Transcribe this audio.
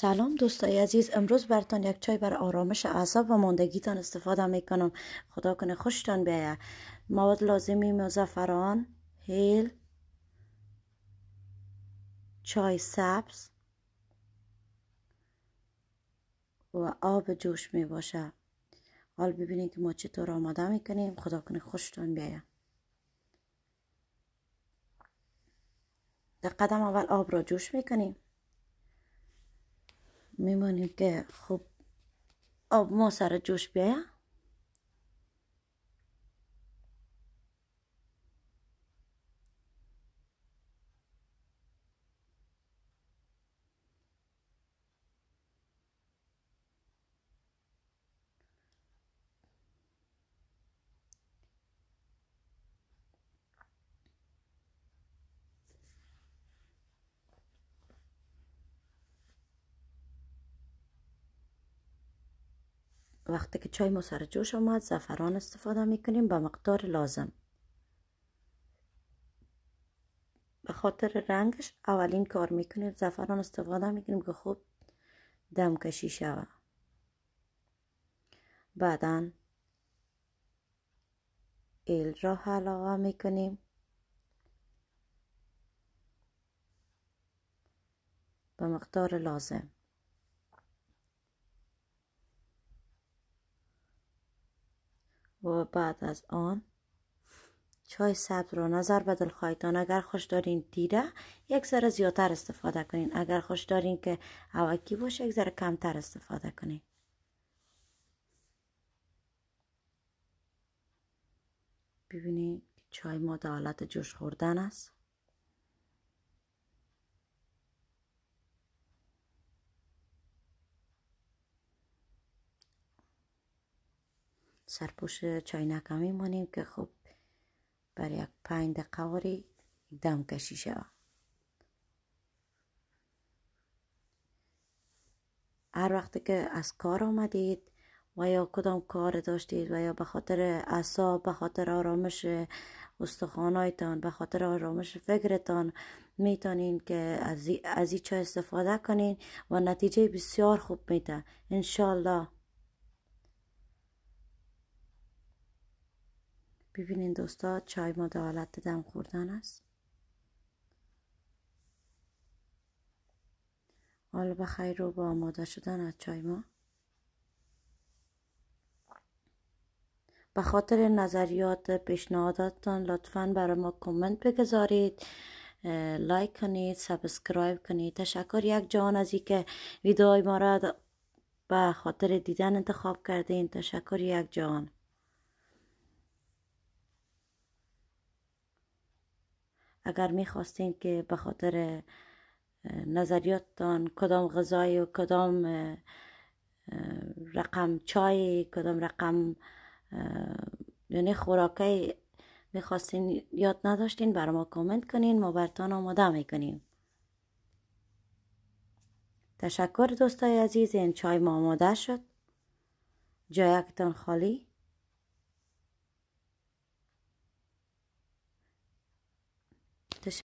سلام دوستای عزیز امروز برتان یک چای بر آرامش اعصاب و ماندگیتان استفاده میکنم خدا کنه خوشتان بیایه مواد لازمی مزفران هیل چای سبز و آب جوش می باشه حال ببینید که ما چطور آماده میکنیم خدا کنه خوشتان بیایه در قدم اول آب را جوش میکنیم میمانیم که خوب آب ما سر جوش بیایم وقتی که چای ما سر جوش آمد زفران استفاده میکنیم به مقدار لازم به خاطر رنگش اولین کار میکنیم زفران استفاده میکنیم که خوب دم کشی شوه بعدا ایل را می کنیم به مقدار لازم بعد از آن چای سبز را نظر بدل خواهید اگر خوش دارین دیره یک ذره زیادتر استفاده کنین اگر خوش دارین که اوکی باشه یک ذره کمتر استفاده کنین ببینید چای ما در حالت جوش خوردن است سرپوش چای هم میمانیم که خوب بر یک پنج قواری دم کشی شو هر وقت که از کار آمدید و یا کدام کار داشتید و یا به خاطر اعصاب به خاطر آرامش استخوانایتان به خاطر آرامش فکرتان میتونین که از این چای استفاده کنین و نتیجه بسیار خوب میده انشالله ببینین دوستا چای ما حالت دم خوردن است حالا بخیر رو با آماده شدن از چای ما به خاطر نظریات پیشنهاداتتان لطفا برای ما کامنت بگذارید لایک کنید سابسکرایب کنید تشکر یک جان از که ویدئوهای ما را به خاطر دیدن انتخاب کردین تشکر یک جان اگر میخواستین که به خاطر نظریاتتان کدام غذای و کدام رقم چای کدام رقم یعنی خوراکی میخواستین یاد نداشتین بر ما کامنت کنین ما برتان آماده میکنیم تشکر دوستای عزیز این چای ما آماده شد جایکتان خالی